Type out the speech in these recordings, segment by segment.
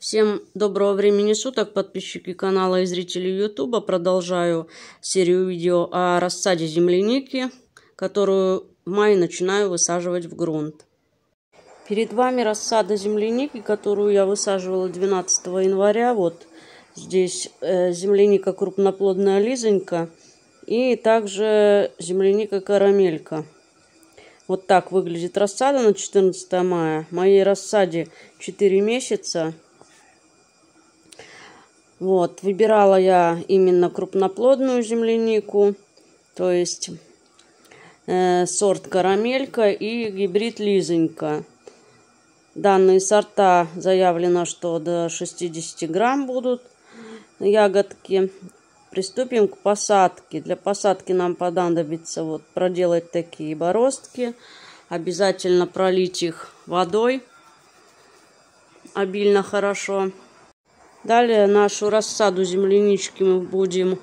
Всем доброго времени суток, подписчики канала и зрители Ютуба. Продолжаю серию видео о рассаде земляники, которую в мае начинаю высаживать в грунт. Перед вами рассада земляники, которую я высаживала 12 января. Вот здесь э, земляника крупноплодная лизонька и также земляника карамелька. Вот так выглядит рассада на 14 мая. Моей рассаде 4 месяца. Вот, выбирала я именно крупноплодную землянику, то есть э, сорт карамелька и гибрид лизонька. Данные сорта заявлено, что до 60 грамм будут ягодки. Приступим к посадке. Для посадки нам понадобится вот проделать такие бороздки. Обязательно пролить их водой обильно хорошо. Хорошо Далее нашу рассаду землянички мы будем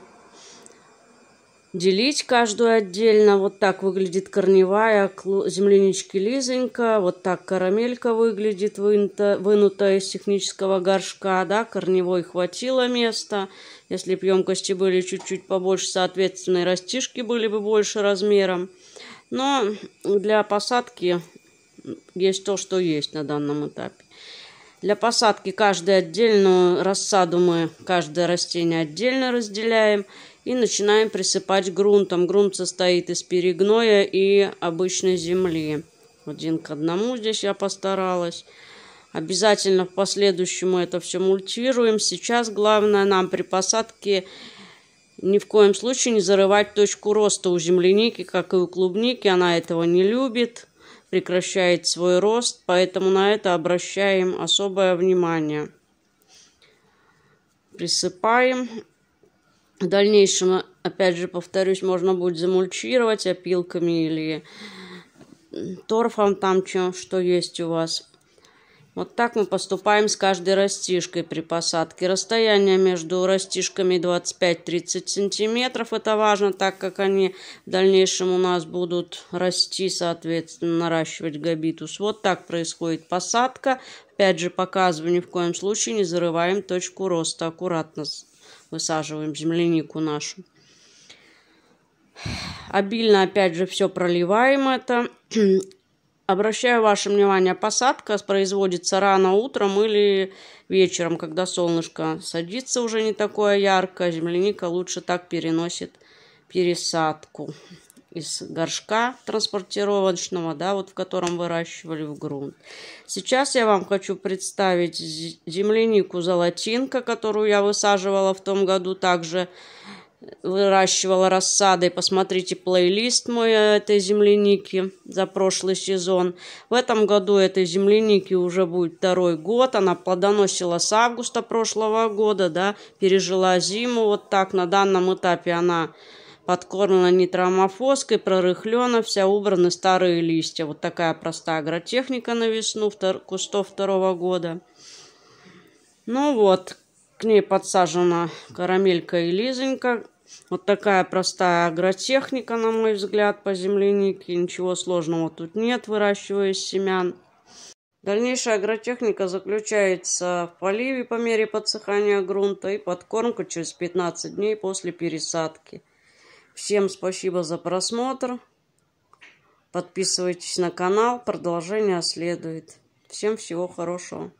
делить каждую отдельно. Вот так выглядит корневая землянички лизонька. Вот так карамелька выглядит, вынутая из технического горшка. Да, корневой хватило места. Если бы емкости были чуть-чуть побольше, соответственно, и растишки были бы больше размером. Но для посадки есть то, что есть на данном этапе. Для посадки каждую отдельную рассаду мы каждое растение отдельно разделяем и начинаем присыпать грунтом. Грунт состоит из перегноя и обычной земли. Один к одному здесь я постаралась. Обязательно в последующем мы это все мультируем. Сейчас главное нам при посадке ни в коем случае не зарывать точку роста у земляники, как и у клубники. Она этого не любит прекращает свой рост, поэтому на это обращаем особое внимание. Присыпаем. В дальнейшем, опять же, повторюсь, можно будет замульчировать опилками или торфом там, чем, что есть у вас. Вот так мы поступаем с каждой растишкой при посадке. Расстояние между растишками 25-30 сантиметров. Это важно, так как они в дальнейшем у нас будут расти, соответственно, наращивать габитус. Вот так происходит посадка. Опять же, показываю, ни в коем случае не зарываем точку роста. Аккуратно высаживаем землянику нашу. Обильно, опять же, все проливаем это. Обращаю ваше внимание, посадка производится рано утром или вечером, когда солнышко садится уже не такое яркое. Земляника лучше так переносит пересадку из горшка транспортировочного, да, вот в котором выращивали в грунт. Сейчас я вам хочу представить землянику золотинка, которую я высаживала в том году также выращивала рассады. Посмотрите плейлист мой э, этой земляники за прошлый сезон. В этом году этой земляники уже будет второй год. Она плодоносила с августа прошлого года, да, пережила зиму вот так. На данном этапе она подкормлена нитромофоской, прорыхлена, вся убраны старые листья. Вот такая простая агротехника на весну втор... кустов второго года. Ну вот, к ней подсажена карамелька и лизонька. Вот такая простая агротехника, на мой взгляд, по землянике. Ничего сложного тут нет, выращивая семян. Дальнейшая агротехника заключается в поливе по мере подсыхания грунта и подкормку через 15 дней после пересадки. Всем спасибо за просмотр. Подписывайтесь на канал, продолжение следует. Всем всего хорошего.